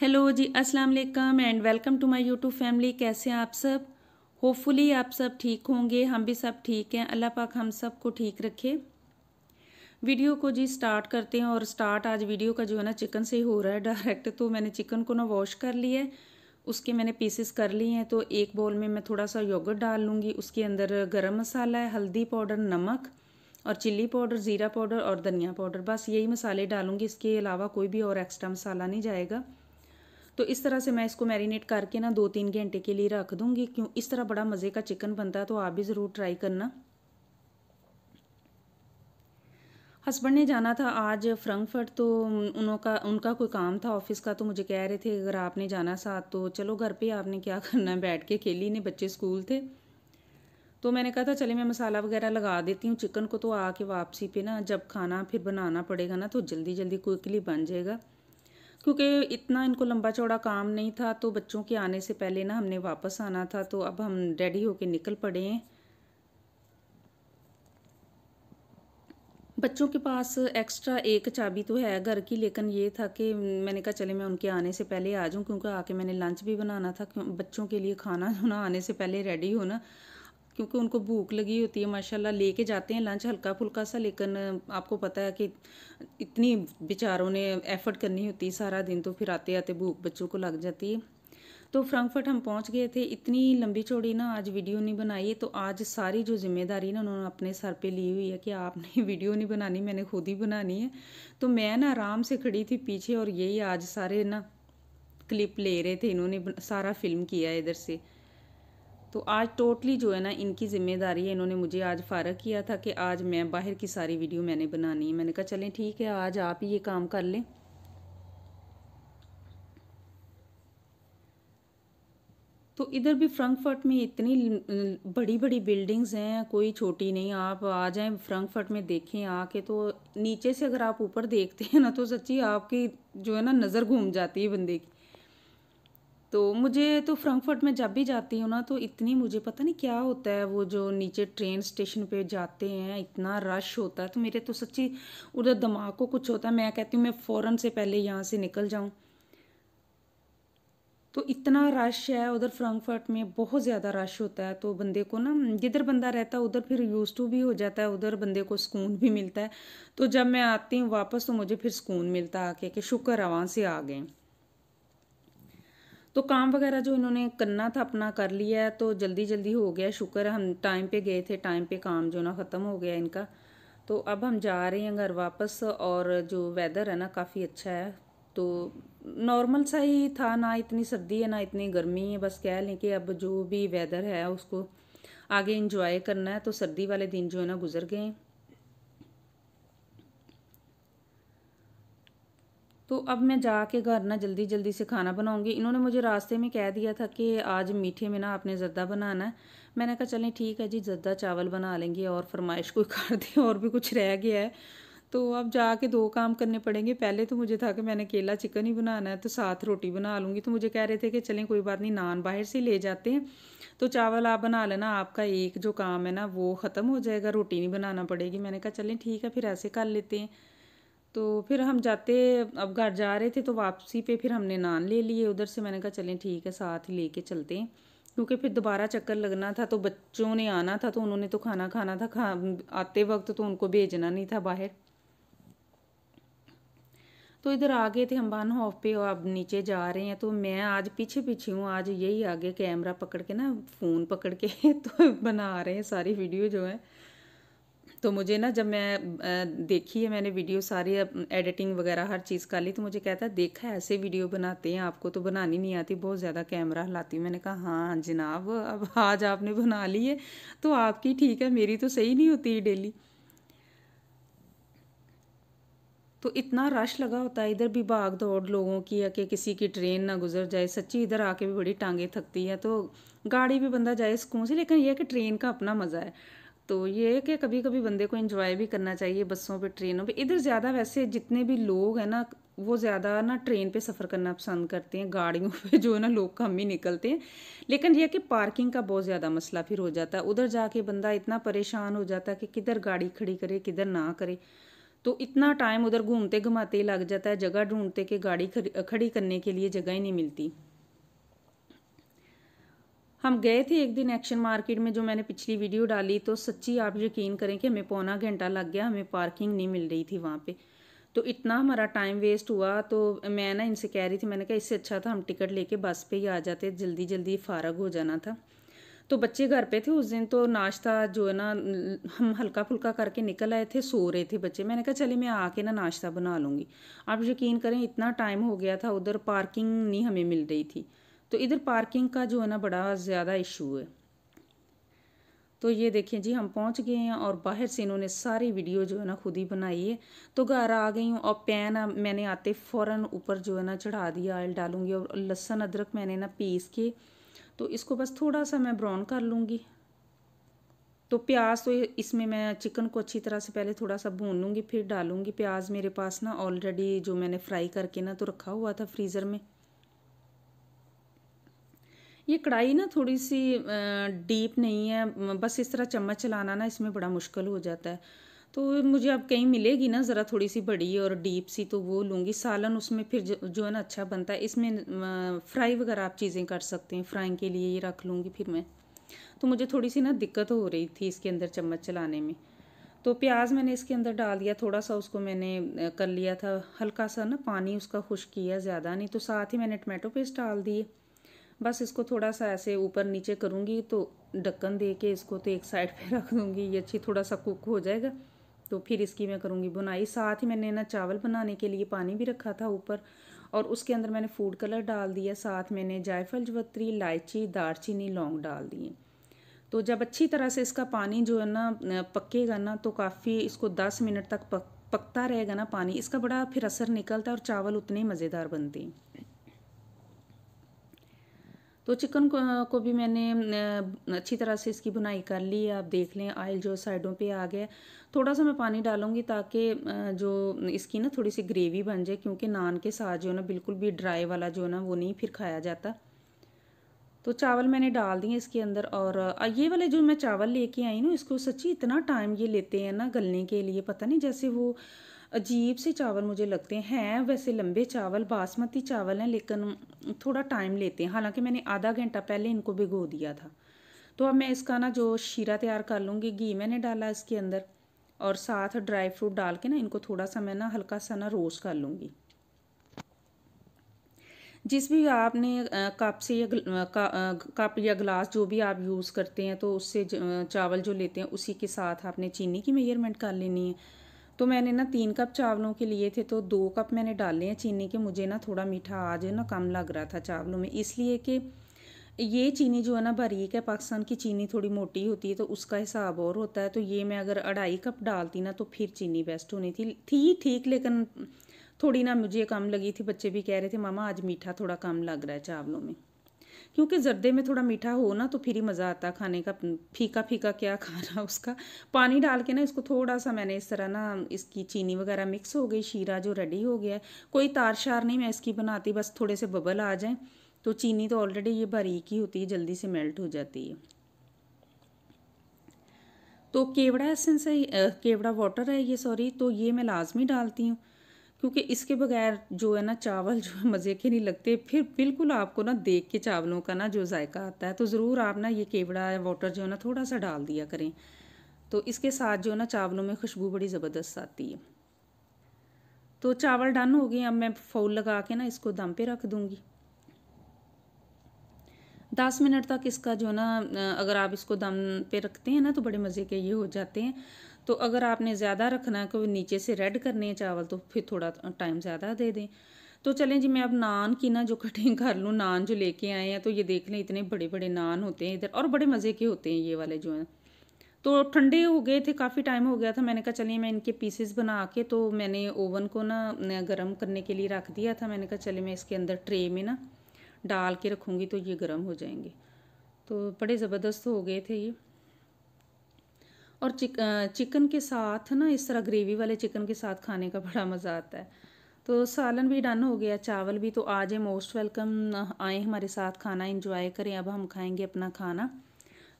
hello जी अस्सलाम वालेकुम and welcome to my YouTube family कैसे हैं आप सब होपफुली आप सब ठीक होंगे हम भी सब ठीक हैं अल्लाह पाक हम सब को ठीक रखे वीडियो को जी स्टार्ट करते हैं और स्टार्ट आज वीडियो का जो है ना चिकन से ही हो रहा है डायरेक्ट तो मैंने चिकन को ना वॉश कर लिया है उसके मैंने पीसेस कर लिए हैं तो एक बॉल में मैं थोड़ा सा योगर्ट डाल लूँगी उसके अंदर गर्म मसाला है हल्दी पाउडर नमक और चिल्ली पाउडर ज़ीरा पाउडर और धनिया पाउडर बस यही मसाले डालूंगी इसके अलावा कोई भी और एक्स्ट्रा मसाला नहीं जाएगा तो इस तरह से मैं इसको मैरिनेट करके ना दो तीन घंटे के लिए रख दूँगी क्यों इस तरह बड़ा मज़े का चिकन बनता है तो आप भी ज़रूर ट्राई करना हस्बैंड ने जाना था आज फ्रंकफर्ट तो उनका उनका कोई काम था ऑफिस का तो मुझे कह रहे थे अगर आपने जाना साथ तो चलो घर पे आपने क्या करना है बैठ के खेली ने बच्चे स्कूल थे तो मैंने कहा था चले मैं मसाला वगैरह लगा देती हूँ चिकन को तो आके वापसी पे ना जब खाना फिर बनाना पड़ेगा ना तो जल्दी जल्दी क्विकली बन जाएगा क्योंकि इतना इनको लंबा चौड़ा काम नहीं था तो बच्चों के आने से पहले ना हमने वापस आना था तो अब हम रेडी होके निकल पड़े हैं बच्चों के पास एक्स्ट्रा एक चाबी तो है घर की लेकिन ये था कि मैंने कहा चले मैं उनके आने से पहले आ जाऊँ क्योंकि आके मैंने लंच भी बनाना था बच्चों के लिए खाना ना आने से पहले रेडी होना क्योंकि उनको भूख लगी होती है माशाल्लाह लेके जाते हैं लंच हल्का फुल्का सा लेकिन आपको पता है कि इतनी बेचारों ने एफर्ट करनी होती है सारा दिन तो फिर आते आते भूख बच्चों को लग जाती है तो फ्रैंकफर्ट हम पहुंच गए थे इतनी लंबी चौड़ी ना आज वीडियो नहीं बनाई है तो आज सारी जो जिम्मेदारी ना उन्होंने अपने सर पे ली हुई है कि आपने वीडियो नहीं बनानी मैंने खुद ही बनानी है तो मैं ना आराम से खड़ी थी पीछे और यही आज सारे ना क्लिप ले रहे थे इन्होंने सारा फिल्म किया है इधर से तो आज टोटली जो है ना इनकी ज़िम्मेदारी है इन्होंने मुझे आज फ़ारग किया था कि आज मैं बाहर की सारी वीडियो मैंने बनानी है मैंने कहा चलें ठीक है आज आप ही ये काम कर लें तो इधर भी फ्रंकफर्ट में इतनी बड़ी बड़ी बिल्डिंग्स हैं कोई छोटी नहीं आप आ जाएं फ्रंकफर्ट में देखें आके तो नीचे से अगर आप ऊपर देखते हैं ना तो सच्ची आपकी जो है ना नज़र घूम जाती है बंदे की तो मुझे तो फ्रैंकफर्ट में जब भी जाती हूँ ना तो इतनी मुझे पता नहीं क्या होता है वो जो नीचे ट्रेन स्टेशन पे जाते हैं इतना रश होता है तो मेरे तो सच्ची उधर दिमाग को कुछ होता है मैं कहती हूँ मैं फ़ौरन से पहले यहाँ से निकल जाऊँ तो इतना रश है उधर फ्रैंकफर्ट में बहुत ज़्यादा रश होता है तो बंदे को ना जिधर बंदा रहता है उधर फिर यूज़ टू भी हो जाता है उधर बंदे को सुकून भी मिलता है तो जब मैं आती हूँ वापस तो मुझे फिर सुकून मिलता है आके कि शुक्र आवाज से आ गए तो काम वगैरह जो इन्होंने करना था अपना कर लिया है तो जल्दी जल्दी हो गया शुक्र हम टाइम पे गए थे टाइम पे काम जो ना ख़त्म हो गया इनका तो अब हम जा रहे हैं घर वापस और जो वेदर है ना काफ़ी अच्छा है तो नॉर्मल सा ही था ना इतनी सर्दी है ना इतनी गर्मी है बस कह लें कि अब जो भी वेदर है उसको आगे इंजॉय करना है तो सर्दी वाले दिन जो है ना गुजर गए तो अब मैं जाके घर ना जल्दी जल्दी से खाना बनाऊंगी इन्होंने मुझे रास्ते में कह दिया था कि आज मीठे में ना आपने जर्दा बनाना है मैंने कहा चलें ठीक है जी जर्दा चावल बना लेंगे और फरमाइश कोई कर दी और भी कुछ रह गया है तो अब जाके दो काम करने पड़ेंगे पहले तो मुझे था कि मैंने केला चिकन ही बनाना है तो साथ रोटी बना लूँगी तो मुझे कह रहे थे कि चलें कोई बात नहीं नान बाहर से ले जाते हैं तो चावल आप बना लेना आपका एक जो काम है ना वो ख़त्म हो जाएगा रोटी नहीं बनाना पड़ेगी मैंने कहा चलें ठीक है फिर ऐसे कर लेते हैं तो फिर हम जाते अब घर जा रहे थे तो वापसी पे फिर हमने नान ले लिए उधर से मैंने कहा चलें ठीक है साथ ही लेके चलते हैं क्योंकि फिर दोबारा चक्कर लगना था तो बच्चों ने आना था तो उन्होंने तो खाना खाना था खा आते वक्त तो उनको भेजना नहीं था बाहर तो इधर आ गए थे हम बान हॉफ पे और अब नीचे जा रहे हैं तो मैं आज पीछे पीछे हूँ आज यही आगे कैमरा पकड़ के ना फ़ोन पकड़ के तो बना रहे हैं सारी वीडियो जो है तो मुझे ना जब मैं देखी है मैंने वीडियो सारी एडिटिंग वगैरह हर चीज़ कर ली तो मुझे कहता है देखा ऐसे वीडियो बनाते हैं आपको तो बनानी नहीं आती बहुत ज़्यादा कैमरा हिलाती हूँ मैंने कहा हाँ जनाब अब आज आपने बना ली है तो आपकी ठीक है मेरी तो सही नहीं होती डेली तो इतना रश लगा होता है इधर भी भाग दौड़ लोगों की है कि किसी की ट्रेन ना गुजर जाए सच्ची इधर आके भी बड़ी टांगे थकती है तो गाड़ी भी बंदा जाए सुकून से लेकिन यह कि ट्रेन का अपना मज़ा है तो ये है कि कभी कभी बंदे को इन्जॉय भी करना चाहिए बसों पे ट्रेनों पे इधर ज़्यादा वैसे जितने भी लोग हैं ना वो ज़्यादा ना ट्रेन पे सफ़र करना पसंद करते हैं गाड़ियों पे जो है ना लोग कम ही निकलते हैं लेकिन यह कि पार्किंग का बहुत ज़्यादा मसला फिर हो जाता है उधर जाके बंदा इतना परेशान हो जाता है कि किधर गाड़ी खड़ी करे किधर ना करे तो इतना टाइम उधर घूमते घुमाते लग जाता है जगह ढूंढते कि गाड़ी खड़ी करने के लिए जगह ही नहीं मिलती हम गए थे एक दिन एक्शन मार्केट में जो मैंने पिछली वीडियो डाली तो सच्ची आप यकीन करें कि हमें पौना घंटा लग गया हमें पार्किंग नहीं मिल रही थी वहाँ पे तो इतना हमारा टाइम वेस्ट हुआ तो मैं ना इनसे कह रही थी मैंने कहा इससे अच्छा था हम टिकट लेके बस पे ही आ जाते जल्दी जल्दी फारग हो जाना था तो बच्चे घर पे थे उस दिन तो नाश्ता जो है ना हम हल्का फुल्का करके निकल आए थे सो रहे थे बच्चे मैंने कहा चले मैं आके ना नाश्ता बना लूँगी आप यकीन करें इतना टाइम हो गया था उधर पार्किंग नहीं हमें मिल रही थी तो इधर पार्किंग का जो है ना बड़ा ज़्यादा इशू है तो ये देखें जी हम पहुंच गए हैं और बाहर से इन्होंने सारी वीडियो जो है ना खुद ही बनाई है तो घर आ गई हूँ और पैन मैंने आते फ़ौरन ऊपर जो है ना चढ़ा दिया ऑयल डालूंगी और लहसुन अदरक मैंने ना पीस के तो इसको बस थोड़ा सा मैं ब्राउन कर लूँगी तो प्याज तो इसमें मैं चिकन को अच्छी तरह से पहले थोड़ा सा भून लूँगी फिर डालूँगी प्याज मेरे पास ना ऑलरेडी जो मैंने फ्राई करके ना तो रखा हुआ था फ्रीज़र में ये कढ़ाई ना थोड़ी सी डीप नहीं है बस इस तरह चम्मच चलाना ना इसमें बड़ा मुश्किल हो जाता है तो मुझे अब कहीं मिलेगी ना ज़रा थोड़ी सी बड़ी और डीप सी तो वो लूँगी सालन उसमें फिर जो है ना अच्छा बनता है इसमें फ्राई वगैरह आप चीज़ें कर सकते हैं फ्राइंग के लिए ये रख लूँगी फिर मैं तो मुझे थोड़ी सी ना दिक्कत हो रही थी इसके अंदर चम्मच चलाने में तो प्याज मैंने इसके अंदर डाल दिया थोड़ा सा उसको मैंने कर लिया था हल्का सा ना पानी उसका खुश किया ज़्यादा नहीं तो साथ ही मैंने टमाटो पेस्ट डाल दिए बस इसको थोड़ा सा ऐसे ऊपर नीचे करूँगी तो ढक्कन दे के इसको तो एक साइड पे रख दूँगी ये अच्छी थोड़ा सा कुक हो जाएगा तो फिर इसकी मैं करूँगी बुनाई साथ ही मैंने ना चावल बनाने के लिए पानी भी रखा था ऊपर और उसके अंदर मैंने फूड कलर डाल दिया साथ मैंने जायफल जवत्री इलायची दारचीनी लौंग डाल दिए तो जब अच्छी तरह से इसका पानी जो है ना पकेगा ना तो काफ़ी इसको दस मिनट तक पक पकता रहेगा ना पानी इसका बड़ा फिर असर निकलता है और चावल उतने ही मज़ेदार बनते हैं तो चिकन को, को भी मैंने अच्छी तरह से इसकी बुनाई कर ली है आप देख लें आयल जो साइडों पे आ गया थोड़ा सा मैं पानी डालूंगी ताकि जो इसकी ना थोड़ी सी ग्रेवी बन जाए क्योंकि नान के साथ जो है ना बिल्कुल भी ड्राई वाला जो है ना वो नहीं फिर खाया जाता तो चावल मैंने डाल दिए इसके अंदर और ये वाले जो मैं चावल लेके आई ना इसको सच्ची इतना टाइम ये लेते हैं ना गलने के लिए पता नहीं जैसे वो अजीब से चावल मुझे लगते हैं वैसे लंबे चावल बासमती चावल हैं लेकिन थोड़ा टाइम लेते हैं हालांकि मैंने आधा घंटा पहले इनको भिगो दिया था तो अब मैं इसका ना जो शीरा तैयार कर लूँगी घी मैंने डाला इसके अंदर और साथ ड्राई फ्रूट डाल के ना इनको थोड़ा सा मैं ना हल्का सा ना रोस्ट कर लूँगी जिस भी आपने कप से या कप या ग्लास जो भी आप यूज़ करते हैं तो उससे चावल जो लेते हैं उसी के साथ आपने चीनी की मेयरमेंट कर लेनी है तो मैंने ना तीन कप चावलों के लिए थे तो दो कप मैंने डाले हैं चीनी के मुझे ना थोड़ा मीठा आज है ना कम लग रहा था चावलों में इसलिए कि ये चीनी जो है ना बारीक है पाकिस्तान की चीनी थोड़ी मोटी होती है तो उसका हिसाब और होता है तो ये मैं अगर अढ़ाई कप डालती ना तो फिर चीनी बेस्ट होनी थी थी ठीक लेकिन थोड़ी ना मुझे कम लगी थी बच्चे भी कह रहे थे मामा आज मीठा थोड़ा कम लग रहा है चावलों में क्योंकि जर्दे में थोड़ा मीठा हो ना तो फिर ही मज़ा आता खाने का फीका फीका क्या खाना उसका पानी डाल के ना इसको थोड़ा सा मैंने इस तरह ना इसकी चीनी वगैरह मिक्स हो गई शीरा जो रेडी हो गया कोई तार शार नहीं मैं इसकी बनाती बस थोड़े से बबल आ जाए तो चीनी तो ऑलरेडी ये बारीक ही होती है जल्दी से मेल्ट हो जाती है तो केवड़ा एसेंस है केवड़ा वाटर है ये सॉरी तो ये मैं लाजमी डालती हूँ क्योंकि इसके बगैर जो है ना चावल जो है मज़े के नहीं लगते फिर बिल्कुल आपको ना देख के चावलों का ना जो जायका आता है तो ज़रूर आप ना ये केवड़ा या वाटर जो है ना थोड़ा सा डाल दिया करें तो इसके साथ जो है ना चावलों में खुशबू बड़ी ज़बरदस्त आती है तो चावल डन हो गए अब मैं फूल लगा के ना इसको दम पे रख दूँगी दस मिनट तक इसका जो है ना अगर आप इसको दम पे रखते हैं ना तो बड़े मज़े के ये हो जाते हैं तो अगर आपने ज़्यादा रखना है कभी नीचे से रेड करने हैं चावल तो फिर थोड़ा टाइम ज़्यादा दे दें तो चलें जी मैं अब नान की ना जो कटिंग कर लूँ नान जो लेके आए हैं तो ये देख लें इतने बड़े बड़े नान होते हैं इधर और बड़े मज़े के होते हैं ये वाले जो हैं तो ठंडे हो गए थे काफ़ी टाइम हो गया था मैंने कहा चलिए मैं इनके पीसेस बना के तो मैंने ओवन को ना गर्म करने के लिए रख दिया था मैंने कहा चलिए मैं इसके अंदर ट्रे में ना डाल के रखूँगी तो ये गर्म हो जाएंगे तो बड़े ज़बरदस्त हो गए थे ये और चिक चिकन के साथ ना इस तरह ग्रेवी वाले चिकन के साथ खाने का बड़ा मज़ा आता है तो सालन भी डन हो गया चावल भी तो आज है मोस्ट वेलकम आए हमारे साथ खाना इंजॉय करें अब हम खाएंगे अपना खाना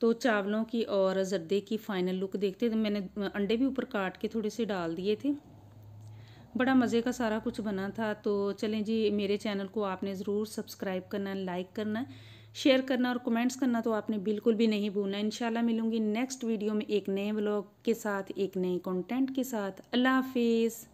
तो चावलों की और जर्दे की फ़ाइनल लुक देखते तो मैंने अंडे भी ऊपर काट के थोड़े से डाल दिए थे बड़ा मज़े का सारा कुछ बना था तो चलें जी मेरे चैनल को आपने ज़रूर सब्सक्राइब करना लाइक करना शेयर करना और कमेंट्स करना तो आपने बिल्कुल भी नहीं भूलना इंशाल्लाह मिलूंगी नेक्स्ट वीडियो में एक नए ब्लॉग के साथ एक नए कंटेंट के साथ अल्लाह हाफिज़